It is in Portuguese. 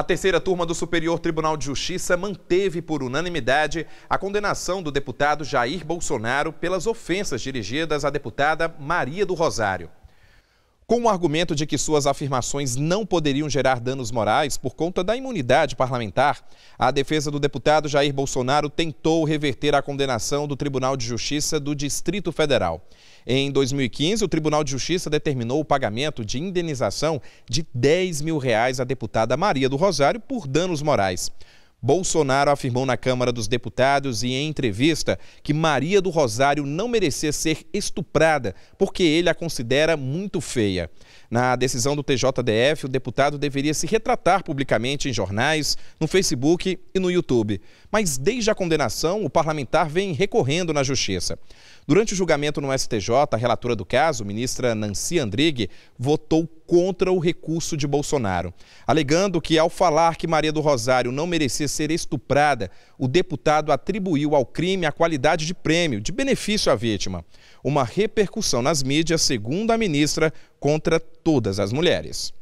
A terceira turma do Superior Tribunal de Justiça manteve por unanimidade a condenação do deputado Jair Bolsonaro pelas ofensas dirigidas à deputada Maria do Rosário com o argumento de que suas afirmações não poderiam gerar danos morais por conta da imunidade parlamentar, a defesa do deputado Jair Bolsonaro tentou reverter a condenação do Tribunal de Justiça do Distrito Federal. Em 2015, o Tribunal de Justiça determinou o pagamento de indenização de 10 mil reais à deputada Maria do Rosário por danos morais. Bolsonaro afirmou na Câmara dos Deputados e em entrevista que Maria do Rosário não merecia ser estuprada porque ele a considera muito feia. Na decisão do TJDF, o deputado deveria se retratar publicamente em jornais, no Facebook e no YouTube. Mas desde a condenação, o parlamentar vem recorrendo na justiça. Durante o julgamento no STJ, a relatora do caso, ministra Nancy Andrighi, votou contra o recurso de Bolsonaro, alegando que, ao falar que Maria do Rosário não merecia ser estuprada, o deputado atribuiu ao crime a qualidade de prêmio, de benefício à vítima. Uma repercussão nas mídias, segundo a ministra, contra todas as mulheres.